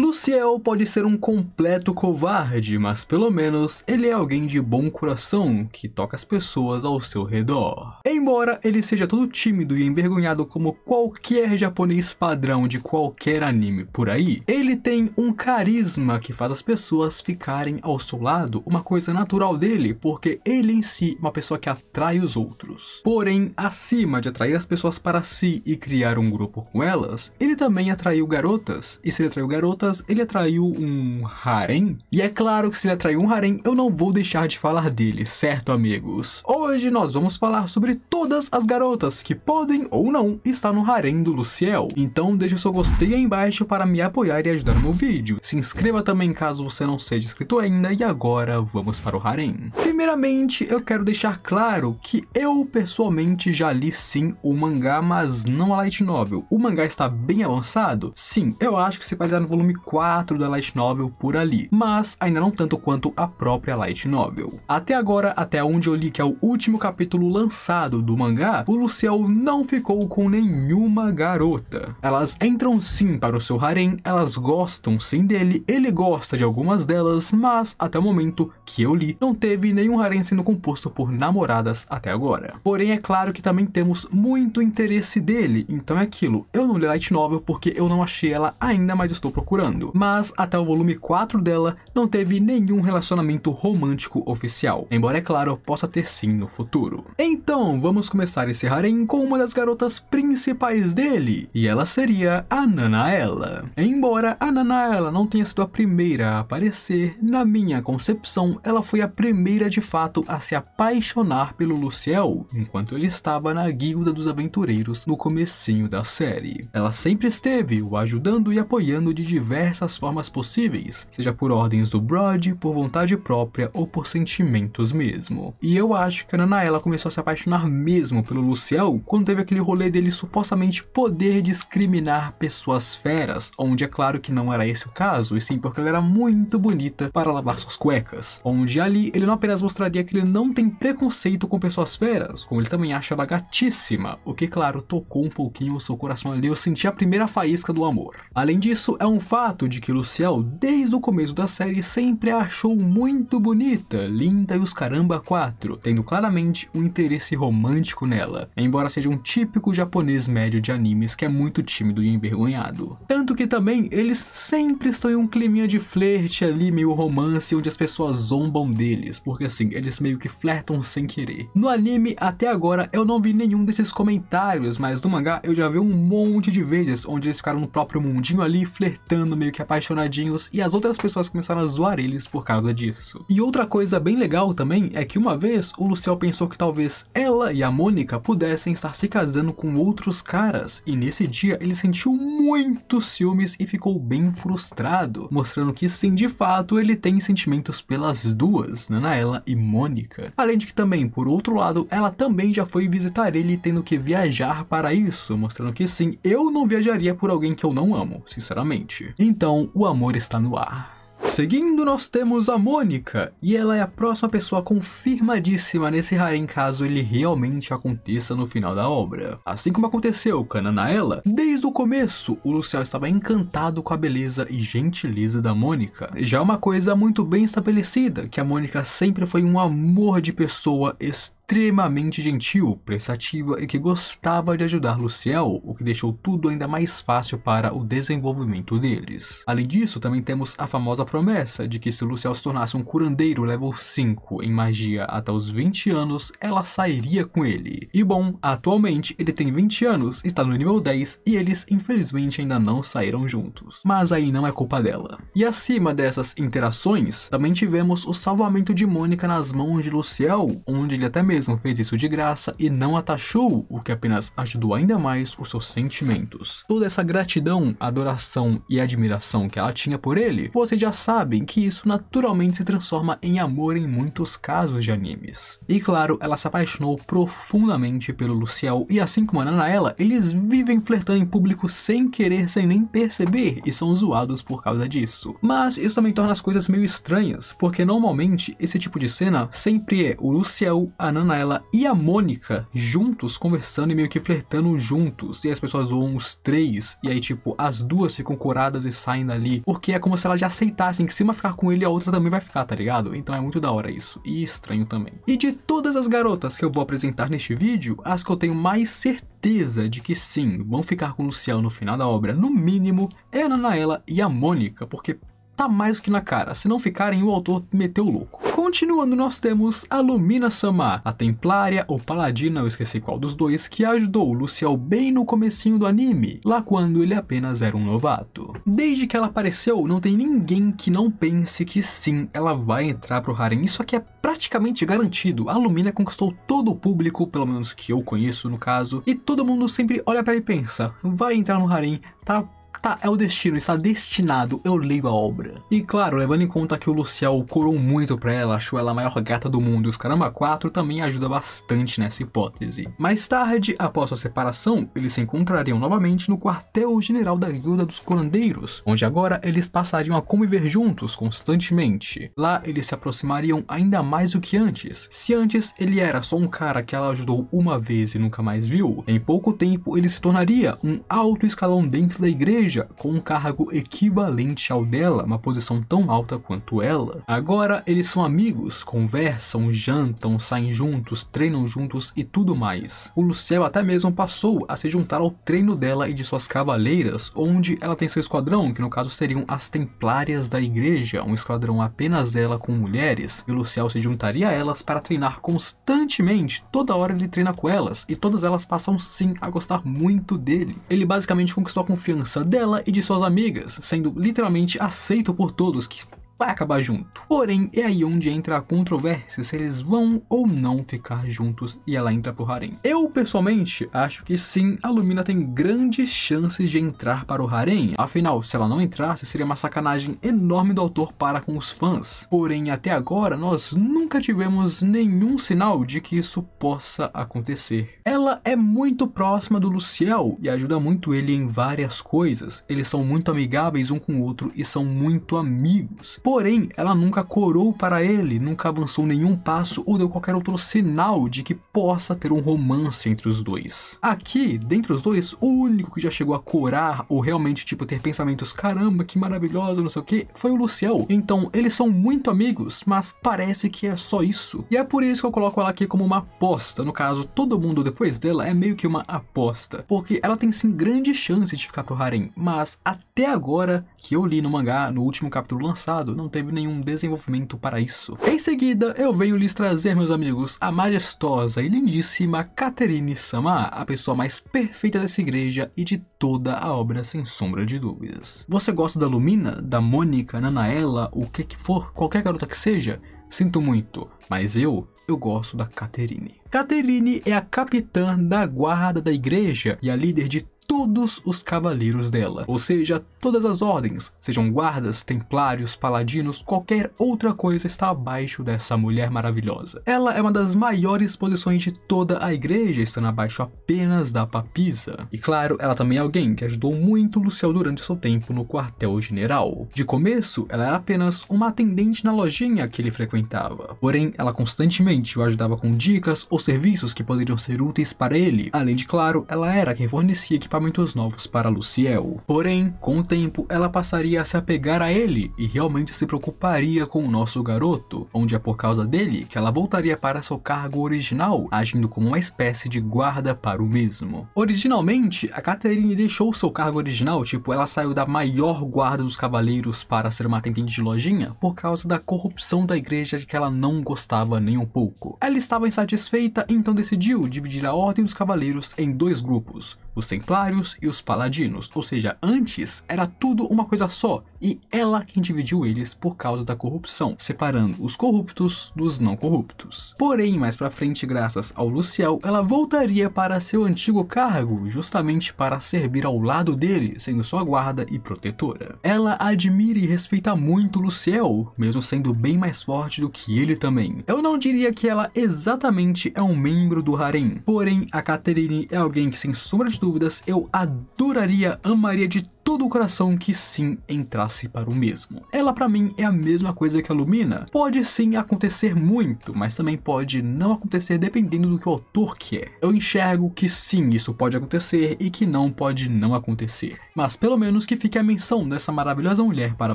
Luciel pode ser um completo covarde, mas pelo menos ele é alguém de bom coração que toca as pessoas ao seu redor. Embora ele seja todo tímido e envergonhado como qualquer japonês padrão de qualquer anime por aí, ele tem um carisma que faz as pessoas ficarem ao seu lado, uma coisa natural dele, porque ele em si é uma pessoa que atrai os outros. Porém, acima de atrair as pessoas para si e criar um grupo com elas, ele também atraiu garotas, e se ele atraiu garotas, ele atraiu um harem? E é claro que se ele atraiu um harem, eu não vou deixar de falar dele, certo amigos? Hoje nós vamos falar sobre todas as garotas que podem ou não estar no harem do Luciel. Então deixa o seu gostei aí embaixo para me apoiar e ajudar no meu vídeo. Se inscreva também caso você não seja inscrito ainda e agora vamos para o harem. Primeiramente, eu quero deixar claro que eu pessoalmente já li sim o mangá, mas não a light novel. O mangá está bem avançado? Sim, eu acho que você vai dar no volume 4 da Light Novel por ali, mas ainda não tanto quanto a própria Light Novel. Até agora, até onde eu li que é o último capítulo lançado do mangá, o Luciel não ficou com nenhuma garota. Elas entram sim para o seu harem, elas gostam sim dele, ele gosta de algumas delas, mas até o momento que eu li, não teve nenhum harem sendo composto por namoradas até agora. Porém, é claro que também temos muito interesse dele, então é aquilo, eu não li Light Novel porque eu não achei ela ainda, mas estou procurando procurando, mas até o volume 4 dela não teve nenhum relacionamento romântico oficial, embora é claro possa ter sim no futuro. Então vamos começar esse harem com uma das garotas principais dele, e ela seria a Nanaela. Embora a Nanaela não tenha sido a primeira a aparecer, na minha concepção ela foi a primeira de fato a se apaixonar pelo Luciel, enquanto ele estava na guilda dos aventureiros no comecinho da série. Ela sempre esteve o ajudando e apoiando de diversos diversas formas possíveis, seja por ordens do Brody, por vontade própria ou por sentimentos mesmo. E eu acho que a Nanaela começou a se apaixonar mesmo pelo Luciel quando teve aquele rolê dele supostamente poder discriminar pessoas feras, onde é claro que não era esse o caso, e sim porque ela era muito bonita para lavar suas cuecas, onde ali ele não apenas mostraria que ele não tem preconceito com pessoas feras, como ele também acha ela gatíssima, o que claro tocou um pouquinho o seu coração ali, eu senti a primeira faísca do amor. Além disso, é um fato fato de que Luciel, desde o começo da série, sempre a achou muito bonita, linda e os caramba quatro, tendo claramente um interesse romântico nela, embora seja um típico japonês médio de animes que é muito tímido e envergonhado. Tanto que também eles sempre estão em um climinha de flerte ali, meio romance, onde as pessoas zombam deles, porque assim, eles meio que flertam sem querer. No anime, até agora, eu não vi nenhum desses comentários, mas no mangá eu já vi um monte de vezes onde eles ficaram no próprio mundinho ali flertando ficando meio que apaixonadinhos e as outras pessoas começaram a zoar eles por causa disso. E outra coisa bem legal também é que uma vez o Luciel pensou que talvez ela e a Mônica pudessem estar se casando com outros caras, e nesse dia ele sentiu muitos ciúmes e ficou bem frustrado, mostrando que sim, de fato, ele tem sentimentos pelas duas, Nanaela e Mônica. Além de que também, por outro lado, ela também já foi visitar ele tendo que viajar para isso, mostrando que sim, eu não viajaria por alguém que eu não amo, sinceramente. Então, o amor está no ar. Seguindo, nós temos a Mônica, e ela é a próxima pessoa confirmadíssima nesse harem caso ele realmente aconteça no final da obra. Assim como aconteceu com Nanaela, desde o começo o Luciel estava encantado com a beleza e gentileza da Mônica. Já é uma coisa muito bem estabelecida, que a Mônica sempre foi um amor de pessoa extremamente gentil, prestativa e que gostava de ajudar Luciel, o que deixou tudo ainda mais fácil para o desenvolvimento deles. Além disso, também temos a famosa promessa de que se Luciel se tornasse um curandeiro level 5 em magia até os 20 anos, ela sairia com ele. E bom, atualmente ele tem 20 anos, está no nível 10 e eles infelizmente ainda não saíram juntos. Mas aí não é culpa dela. E acima dessas interações, também tivemos o salvamento de Mônica nas mãos de Luciel onde ele até mesmo fez isso de graça e não a taxou, o que apenas ajudou ainda mais os seus sentimentos. Toda essa gratidão, adoração e admiração que ela tinha por ele, você já sabem que isso naturalmente se transforma em amor em muitos casos de animes. E claro, ela se apaixonou profundamente pelo Luciel e assim como a Nanaela, eles vivem flertando em público sem querer, sem nem perceber e são zoados por causa disso. Mas isso também torna as coisas meio estranhas, porque normalmente esse tipo de cena sempre é o Luciel, a Nanaela e a Mônica juntos conversando e meio que flertando juntos, e as pessoas zoam os três, e aí tipo, as duas ficam curadas e saem dali, porque é como se ela já aceitasse assim que se uma ficar com ele, a outra também vai ficar, tá ligado? Então é muito da hora isso, e estranho também. E de todas as garotas que eu vou apresentar neste vídeo, as que eu tenho mais certeza de que sim, vão ficar com o Luciano no final da obra, no mínimo, é a Nanaela e a Mônica, porque tá mais que na cara, se não ficarem o autor meteu louco. Continuando, nós temos a Lumina Sama, a Templária ou Paladina, eu esqueci qual dos dois, que ajudou Luciel bem no comecinho do anime, lá quando ele apenas era um novato. Desde que ela apareceu, não tem ninguém que não pense que sim, ela vai entrar pro Harem, isso aqui é praticamente garantido. A Lumina conquistou todo o público, pelo menos que eu conheço no caso, e todo mundo sempre olha para ela e pensa, vai entrar no Harem, tá tá, é o destino, está destinado, eu ligo a obra. E claro, levando em conta que o Luciel corou muito pra ela, achou ela a maior gata do mundo e os caramba 4 também ajuda bastante nessa hipótese. Mais tarde, após a separação, eles se encontrariam novamente no quartel-general da Guilda dos Corandeiros onde agora eles passariam a conviver juntos constantemente. Lá eles se aproximariam ainda mais do que antes. Se antes ele era só um cara que ela ajudou uma vez e nunca mais viu, em pouco tempo ele se tornaria um alto escalão dentro da igreja seja, com um cargo equivalente ao dela, uma posição tão alta quanto ela. Agora eles são amigos, conversam, jantam, saem juntos, treinam juntos e tudo mais. O Luciel até mesmo passou a se juntar ao treino dela e de suas cavaleiras, onde ela tem seu esquadrão, que no caso seriam as Templárias da Igreja, um esquadrão apenas dela com mulheres, e o Luciel se juntaria a elas para treinar constantemente, toda hora ele treina com elas, e todas elas passam sim a gostar muito dele. Ele basicamente conquistou a confiança dela dela e de suas amigas, sendo literalmente aceito por todos que vai acabar junto. Porém, é aí onde entra a controvérsia se eles vão ou não ficar juntos e ela entra pro harem. Eu, pessoalmente, acho que sim, a Lumina tem grandes chances de entrar para o harem. Afinal, se ela não entrasse, seria uma sacanagem enorme do autor para com os fãs. Porém, até agora, nós nunca tivemos nenhum sinal de que isso possa acontecer. Ela é muito próxima do Luciel e ajuda muito ele em várias coisas. Eles são muito amigáveis um com o outro e são muito amigos. Porém, ela nunca corou para ele, nunca avançou nenhum passo ou deu qualquer outro sinal de que possa ter um romance entre os dois. Aqui, dentre os dois, o único que já chegou a corar ou realmente tipo ter pensamentos caramba, que maravilhosa, não sei o que, foi o Luciel. Então, eles são muito amigos, mas parece que é só isso. E é por isso que eu coloco ela aqui como uma aposta. No caso, todo mundo depois dela é meio que uma aposta, porque ela tem sim grande chance de ficar pro harem, mas até agora que eu li no mangá, no último capítulo lançado, não teve nenhum desenvolvimento para isso. Em seguida, eu venho lhes trazer, meus amigos, a majestosa e lindíssima Caterine Sama, a pessoa mais perfeita dessa igreja e de toda a obra, sem sombra de dúvidas. Você gosta da Lumina, da Mônica, Nanaela, o que que for, qualquer garota que seja? Sinto muito, mas eu, eu gosto da Caterine. Caterine é a capitã da guarda da igreja e a líder de todos os cavaleiros dela, ou seja, todas as ordens, sejam guardas, templários, paladinos, qualquer outra coisa está abaixo dessa mulher maravilhosa. Ela é uma das maiores posições de toda a igreja, estando abaixo apenas da papisa. E claro, ela também é alguém que ajudou muito Luciel durante seu tempo no quartel-general. De começo, ela era apenas uma atendente na lojinha que ele frequentava, porém ela constantemente o ajudava com dicas ou serviços que poderiam ser úteis para ele. Além de claro, ela era quem fornecia equipamentos novos para Luciel. Porém, com o tempo, ela passaria a se apegar a ele e realmente se preocuparia com o nosso garoto, onde é por causa dele que ela voltaria para seu cargo original, agindo como uma espécie de guarda para o mesmo. Originalmente, a Catherine deixou seu cargo original, tipo, ela saiu da maior guarda dos cavaleiros para ser uma atendente de lojinha, por causa da corrupção da igreja de que ela não gostava nem um pouco. Ela estava insatisfeita, então decidiu dividir a Ordem dos Cavaleiros em dois grupos, os Templários e os Paladinos, ou seja, antes era tudo uma coisa só, e ela quem dividiu eles por causa da corrupção, separando os corruptos dos não corruptos. Porém, mais pra frente, graças ao Luciel, ela voltaria para seu antigo cargo, justamente para servir ao lado dele, sendo sua guarda e protetora. Ela admira e respeita muito Luciel, mesmo sendo bem mais forte do que ele também. Eu não diria que ela exatamente é um membro do harem, porém a Catherine é alguém que sem sombra de dúvidas eu adoraria, amaria de todo o coração que Sim entrasse para o mesmo. Ela para mim é a mesma coisa que a Lumina. Pode sim acontecer muito, mas também pode não acontecer dependendo do que o autor quer. Eu enxergo que sim, isso pode acontecer e que não pode não acontecer. Mas pelo menos que fique a menção dessa maravilhosa mulher para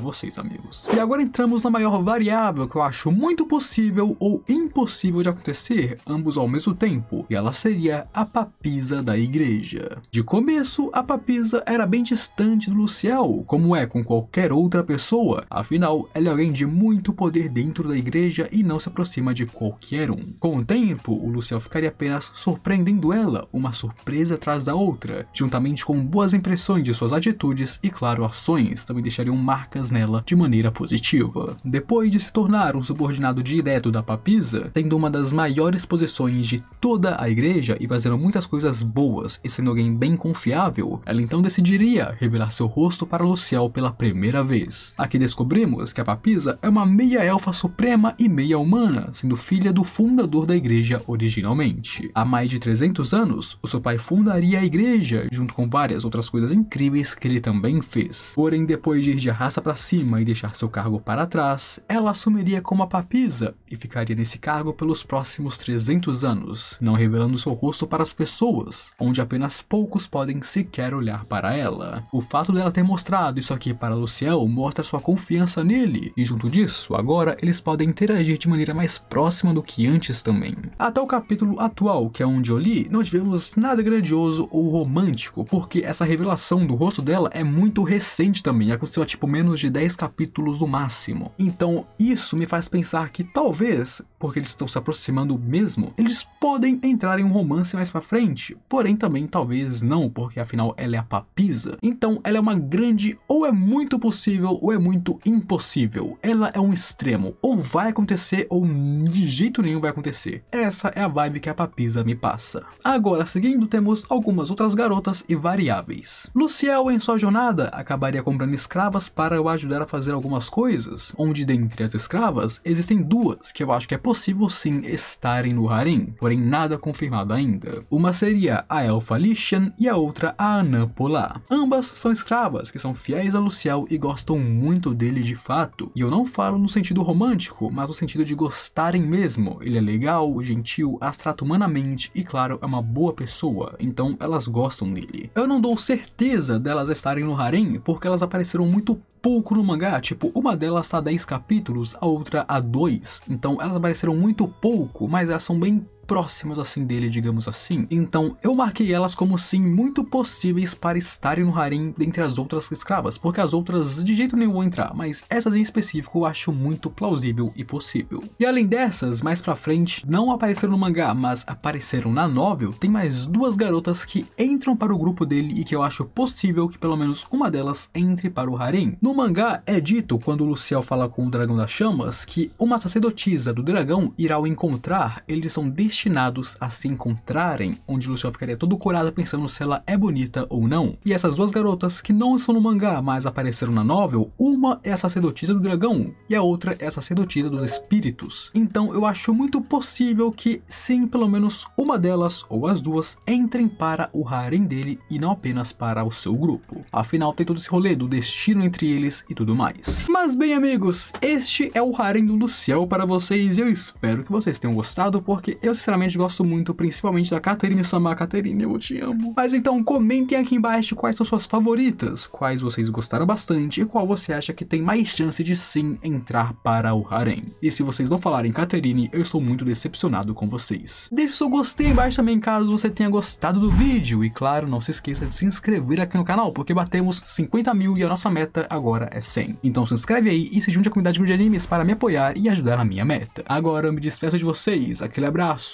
vocês, amigos. E agora entramos na maior variável que eu acho muito possível ou impossível de acontecer, ambos ao mesmo tempo, e ela seria a papisa da igreja. De começo, a papisa era bem distante diferente do Luciel, como é com qualquer outra pessoa, afinal, ela é alguém de muito poder dentro da igreja e não se aproxima de qualquer um. Com o tempo, o Luciel ficaria apenas surpreendendo ela, uma surpresa atrás da outra, juntamente com boas impressões de suas atitudes e, claro, ações, também deixariam marcas nela de maneira positiva. Depois de se tornar um subordinado direto da papisa, tendo uma das maiores posições de toda a igreja e fazendo muitas coisas boas e sendo alguém bem confiável, ela então decidiria revelar seu rosto para Luciel pela primeira vez. Aqui descobrimos que a papisa é uma meia-elfa suprema e meia-humana, sendo filha do fundador da igreja originalmente. Há mais de 300 anos, o seu pai fundaria a igreja, junto com várias outras coisas incríveis que ele também fez. Porém, depois de ir de raça para cima e deixar seu cargo para trás, ela assumiria como a papisa e ficaria nesse cargo pelos próximos 300 anos, não revelando seu rosto para as pessoas, onde apenas poucos podem sequer olhar para ela. O fato dela ter mostrado isso aqui para Luciel mostra sua confiança nele, e junto disso, agora eles podem interagir de maneira mais próxima do que antes também. Até o capítulo atual, que é onde eu li, não tivemos nada grandioso ou romântico, porque essa revelação do rosto dela é muito recente também, aconteceu há tipo menos de 10 capítulos no máximo. Então isso me faz pensar que talvez, porque eles estão se aproximando mesmo, eles podem entrar em um romance mais pra frente, porém também talvez não, porque afinal ela é a papisa. Então ela é uma grande ou é muito possível ou é muito impossível. Ela é um extremo, ou vai acontecer ou de jeito nenhum vai acontecer. Essa é a vibe que a Papisa me passa. Agora, seguindo, temos algumas outras garotas e variáveis. Luciel, em sua jornada, acabaria comprando escravas para o ajudar a fazer algumas coisas, onde dentre as escravas, existem duas que eu acho que é possível sim estarem no harém, porém nada confirmado ainda. Uma seria a Elfa Lishan e a outra a Anã Polar. Ambas são escravas, que são fiéis a Luciel e gostam muito dele de fato. E eu não falo no sentido romântico, mas no sentido de gostarem mesmo. Ele é legal, gentil, as humanamente e, claro, é uma boa pessoa, então elas gostam dele. Eu não dou certeza delas estarem no harém, porque elas apareceram muito pouco no mangá, tipo, uma delas tá a 10 capítulos, a outra a 2, então elas apareceram muito pouco, mas elas são bem próximas assim dele, digamos assim. Então eu marquei elas como sim muito possíveis para estarem no harém dentre as outras escravas, porque as outras de jeito nenhum vão entrar, mas essas em específico eu acho muito plausível e possível. E além dessas, mais pra frente, não apareceram no mangá, mas apareceram na novel, tem mais duas garotas que entram para o grupo dele e que eu acho possível que pelo menos uma delas entre para o harém. No mangá é dito, quando o Luciel fala com o Dragão das Chamas, que uma sacerdotisa do dragão irá o encontrar, eles são destinados destinados a se encontrarem, onde Luciel ficaria todo curada pensando se ela é bonita ou não. E essas duas garotas que não são no mangá, mas apareceram na novel, uma é a sacerdotisa do dragão e a outra é a sacerdotisa dos espíritos. Então eu acho muito possível que sim, pelo menos uma delas ou as duas entrem para o harem dele e não apenas para o seu grupo. Afinal tem todo esse rolê do destino entre eles e tudo mais. Mas bem amigos, este é o harem do Luciel para vocês e eu espero que vocês tenham gostado porque eu sinceramente gosto muito, principalmente da Caterine Sama. Caterine, eu te amo. Mas então, comentem aqui embaixo quais são suas favoritas, quais vocês gostaram bastante e qual você acha que tem mais chance de sim entrar para o harem. E se vocês não falarem Caterine, eu sou muito decepcionado com vocês. Deixe seu gostei embaixo também caso você tenha gostado do vídeo. E claro, não se esqueça de se inscrever aqui no canal, porque batemos 50 mil e a nossa meta agora é 100. Então se inscreve aí e se junte à comunidade de animes para me apoiar e ajudar na minha meta. Agora eu me despeço de vocês, aquele abraço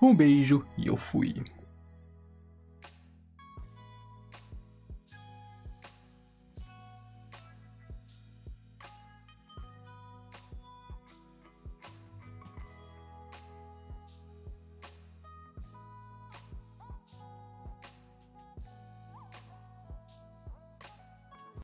um beijo e eu fui.